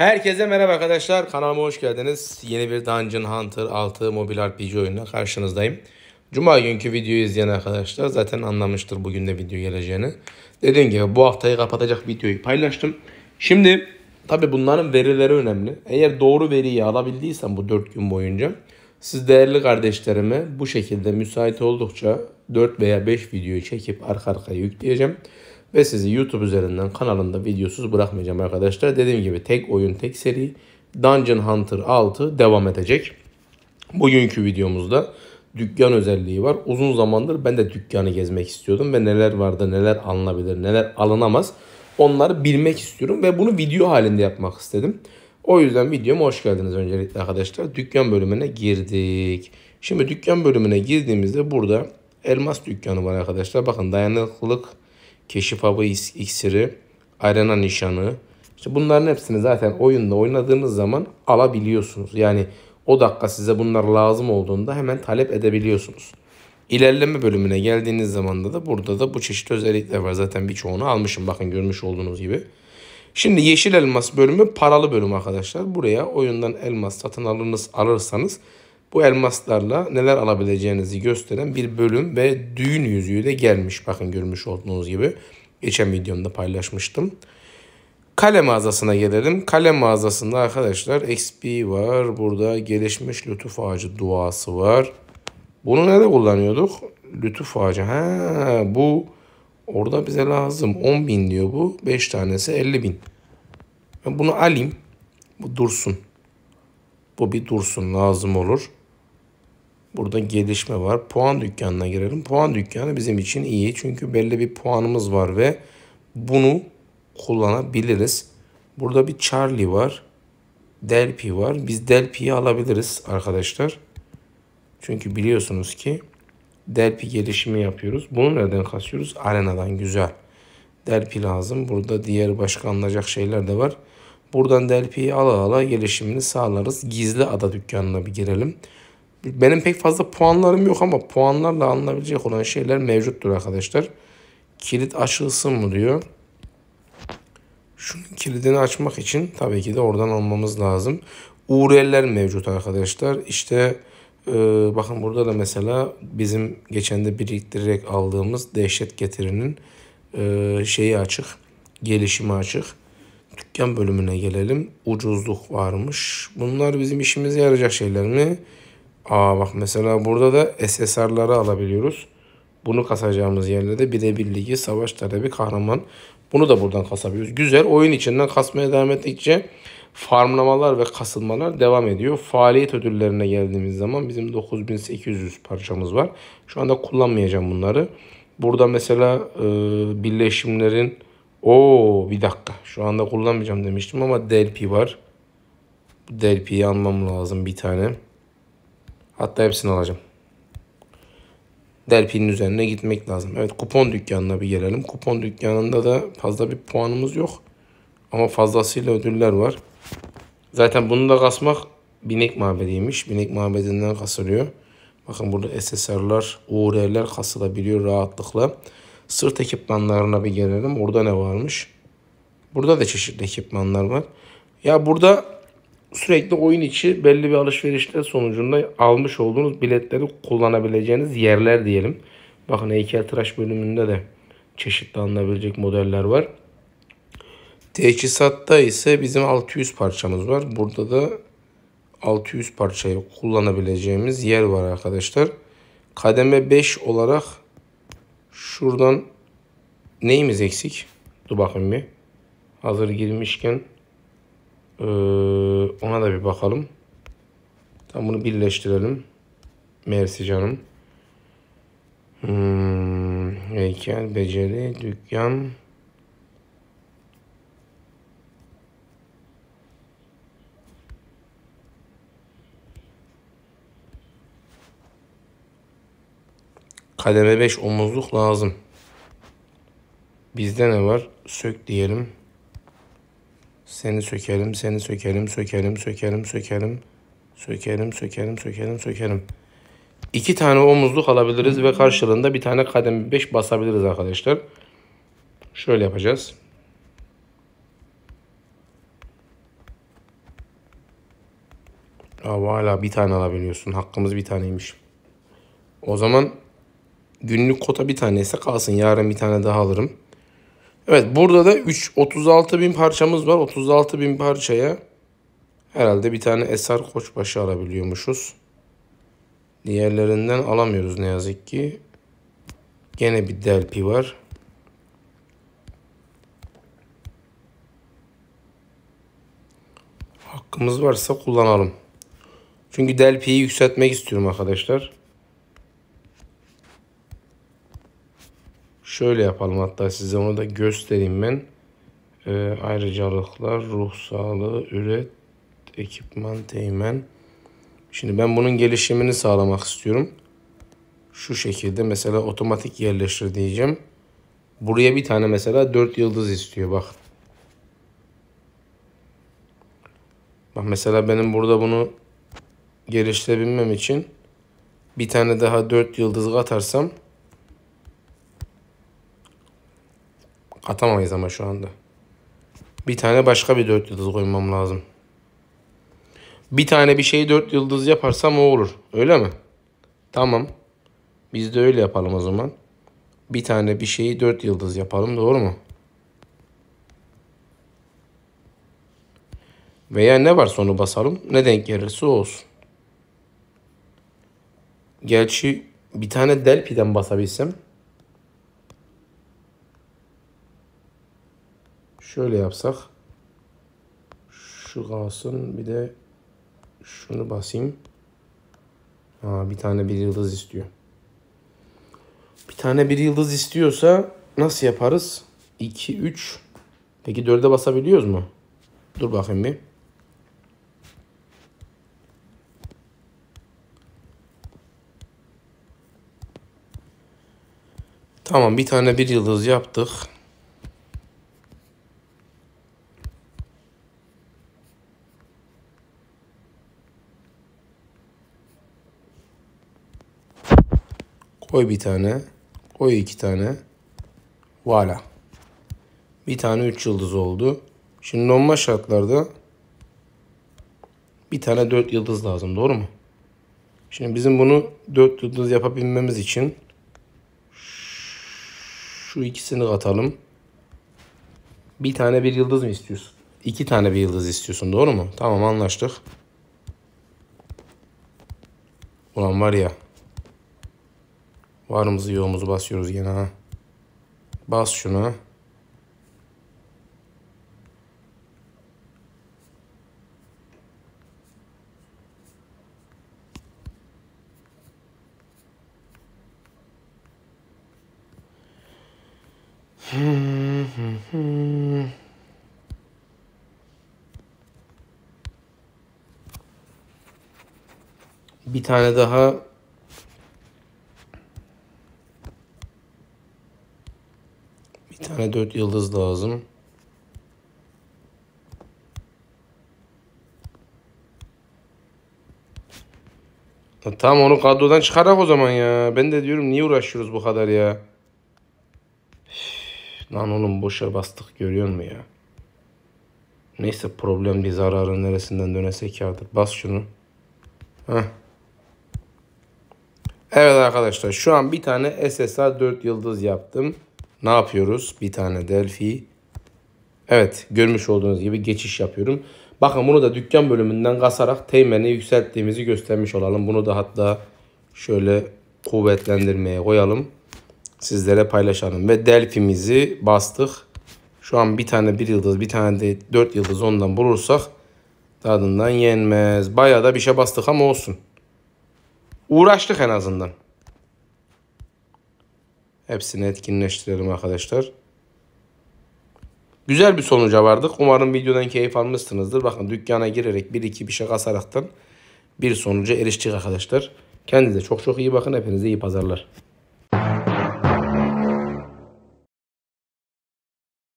Herkese merhaba arkadaşlar. Kanalıma hoş geldiniz. Yeni bir Dungeon Hunter 6 mobil RPG oyununa karşınızdayım. Cuma günkü videoyu izleyen arkadaşlar zaten anlamıştır bugün de video geleceğini. Dediğim gibi bu haftayı kapatacak videoyu paylaştım. Şimdi tabi bunların verileri önemli. Eğer doğru veriyi alabildiysen bu 4 gün boyunca siz değerli kardeşlerime bu şekilde müsait oldukça 4 veya 5 videoyu çekip arka arkaya yükleyeceğim. Ve sizi YouTube üzerinden kanalımda videosuz bırakmayacağım arkadaşlar. Dediğim gibi tek oyun tek seri Dungeon Hunter 6 devam edecek. Bugünkü videomuzda dükkan özelliği var. Uzun zamandır ben de dükkanı gezmek istiyordum ve neler vardı, neler alınabilir, neler alınamaz. Onları bilmek istiyorum ve bunu video halinde yapmak istedim. O yüzden videoma hoş geldiniz öncelikle arkadaşlar. Dükkan bölümüne girdik. Şimdi dükkan bölümüne girdiğimizde burada elmas dükkanı var arkadaşlar. Bakın dayanıklılık keşif hava iksiri, arena nişanı. İşte bunların hepsini zaten oyunda oynadığınız zaman alabiliyorsunuz. Yani o dakika size bunlar lazım olduğunda hemen talep edebiliyorsunuz. İlerleme bölümüne geldiğiniz zaman da, da burada da bu çeşit özellikler var. Zaten birçoğunu almışım bakın görmüş olduğunuz gibi. Şimdi yeşil elmas bölümü paralı bölüm arkadaşlar. Buraya oyundan elmas satın alırsanız bu elmaslarla neler alabileceğinizi gösteren bir bölüm ve düğün yüzüğü de gelmiş. Bakın görmüş olduğunuz gibi geçen videomda paylaşmıştım. Kale mağazasına gelelim. Kale mağazasında arkadaşlar XP var. Burada gelişmiş lütuf ağacı duası var. Bunu nerede kullanıyorduk? Lütuf ağacı. Ha, bu orada bize lazım. 10.000 diyor bu. 5 tanesi 50.000. Ben bunu alayım. Bu dursun. Bu bir dursun lazım olur. Burada gelişme var. Puan dükkanına girelim. Puan dükkanı bizim için iyi. Çünkü belli bir puanımız var ve bunu kullanabiliriz. Burada bir Charlie var. Delphi var. Biz Delphi'yi alabiliriz arkadaşlar. Çünkü biliyorsunuz ki Delphi gelişimi yapıyoruz. Bunu nereden kasıyoruz? Arenadan güzel. Delphi lazım. Burada diğer başka alınacak şeyler de var. Buradan Delphi'yi ala ala gelişimini sağlarız. Gizli ada dükkanına bir girelim. Benim pek fazla puanlarım yok ama puanlarla alınabilecek olan şeyler mevcuttur arkadaşlar. Kilit açılsın mı diyor. Şunun kilidini açmak için tabii ki de oradan almamız lazım. URL'ler mevcut arkadaşlar. İşte e, bakın burada da mesela bizim geçen de biriktirerek aldığımız dehşet getirinin e, şeyi açık. Gelişimi açık. Dükkan bölümüne gelelim. Ucuzluk varmış. Bunlar bizim işimize yarayacak şeyler mi? Aa bak mesela burada da SSR'ları alabiliyoruz. Bunu kasacağımız yerlerde de birebirliği, savaş talebi, kahraman. Bunu da buradan kasabiliyoruz. Güzel. Oyun içinden kasmaya devam ettikçe farmlamalar ve kasılmalar devam ediyor. Faaliyet ödüllerine geldiğimiz zaman bizim 9800 parçamız var. Şu anda kullanmayacağım bunları. Burada mesela e, birleşimlerin o bir dakika şu anda kullanmayacağım demiştim ama Delpi var. Delpi'yi almam lazım bir tane. Hatta hepsini alacağım. Delphi'nin üzerine gitmek lazım. Evet kupon dükkanına bir gelelim. Kupon dükkanında da fazla bir puanımız yok. Ama fazlasıyla ödüller var. Zaten bunu da kasmak binek mabediymiş. Binek mabedinden kasılıyor. Bakın burada SSR'lar, UR'ler kasılabiliyor rahatlıkla. Sırt ekipmanlarına bir gelelim. Orada ne varmış? Burada da çeşitli ekipmanlar var. Ya burada sürekli oyun içi belli bir alışverişler sonucunda almış olduğunuz biletleri kullanabileceğiniz yerler diyelim. Bakın heykeltıraş bölümünde de çeşitli alınabilecek modeller var. Teçhizatta ise bizim 600 parçamız var. Burada da 600 parçayı kullanabileceğimiz yer var arkadaşlar. Kademe 5 olarak şuradan neyimiz eksik? Dur bakın bir. Hazır girmişken ee, ona da bir bakalım. Tam bunu birleştirelim. Mersi canım. Hmm, heykel, beceri, dükkan. Kademe 5 omuzluk lazım. Bizde ne var? Sök diyelim. Seni sökerim, seni sökerim, sökerim, sökerim, sökerim. Sökerim, sökerim, sökerim, sökerim. İki tane omuzluk alabiliriz ve karşılığında bir tane kadem 5 basabiliriz arkadaşlar. Şöyle yapacağız. Abi hala bir tane alabiliyorsun. Hakkımız bir taneymiş. O zaman günlük kota bir tanesi kalsın. Yarın bir tane daha alırım. Evet burada da 3 36 bin parçamız var. 36 bin parçaya herhalde bir tane Eser Koçbaşı alabiliyormuşuz. Diğerlerinden alamıyoruz ne yazık ki. Gene bir delpi var. Hakkımız varsa kullanalım. Çünkü delpiyi yükseltmek istiyorum arkadaşlar. Şöyle yapalım hatta size onu da göstereyim ben. E, ayrıcalıklar, ruh sağlığı, üret, ekipman, teğmen. Şimdi ben bunun gelişimini sağlamak istiyorum. Şu şekilde mesela otomatik yerleştir diyeceğim. Buraya bir tane mesela 4 yıldız istiyor bak. Bak mesela benim burada bunu geliştirebilmem için bir tane daha 4 yıldız atarsam Atamayız ama şu anda. Bir tane başka bir dört yıldız koymam lazım. Bir tane bir şeyi dört yıldız yaparsam o olur. Öyle mi? Tamam. Biz de öyle yapalım o zaman. Bir tane bir şeyi dört yıldız yapalım. Doğru mu? Veya ne var sonu basalım. Ne denk gelirse olsun. Gerçi bir tane Delpi'den basabilsem Şöyle yapsak. Şu kalsın. Bir de şunu basayım. Aa, bir tane bir yıldız istiyor. Bir tane bir yıldız istiyorsa nasıl yaparız? 2, 3. Peki 4'e basabiliyoruz mu? Dur bakayım bir. Tamam bir tane bir yıldız yaptık. Koy bir tane. Koy iki tane. Voilà. Bir tane 3 yıldız oldu. Şimdi normal şartlarda bir tane 4 yıldız lazım. Doğru mu? Şimdi bizim bunu 4 yıldız yapabilmemiz için şu ikisini katalım. Bir tane bir yıldız mı istiyorsun? İki tane bir yıldız istiyorsun. Doğru mu? Tamam anlaştık. Ulan var ya Varımızı yoğumuzu basıyoruz yine ha. Bas şunu. Bir tane daha mutlaka 4 yıldız lazım. Tamam onu kadrodan çıkarak o zaman ya. Ben de diyorum niye uğraşıyoruz bu kadar ya. Üf, lan oğlum boşa bastık görüyor musun ya. Neyse problem bir zararın neresinden dönese kârdır. Bas şunu. Heh. Evet arkadaşlar şu an bir tane SSR 4 yıldız yaptım ne yapıyoruz? Bir tane Delphi. Evet görmüş olduğunuz gibi geçiş yapıyorum. Bakın bunu da dükkan bölümünden kasarak teğmeni yükselttiğimizi göstermiş olalım. Bunu da hatta şöyle kuvvetlendirmeye koyalım. Sizlere paylaşalım. Ve Delphi'mizi bastık. Şu an bir tane bir yıldız bir tane de dört yıldız ondan bulursak tadından yenmez. Bayağı da bir şey bastık ama olsun. Uğraştık en azından. Hepsini etkinleştirelim arkadaşlar. Güzel bir sonuca vardık. Umarım videodan keyif almışsınızdır. Bakın dükkana girerek bir iki bir şey kasaraktan bir sonuca eriştik arkadaşlar. Kendinize çok çok iyi bakın. Hepinize iyi pazarlar.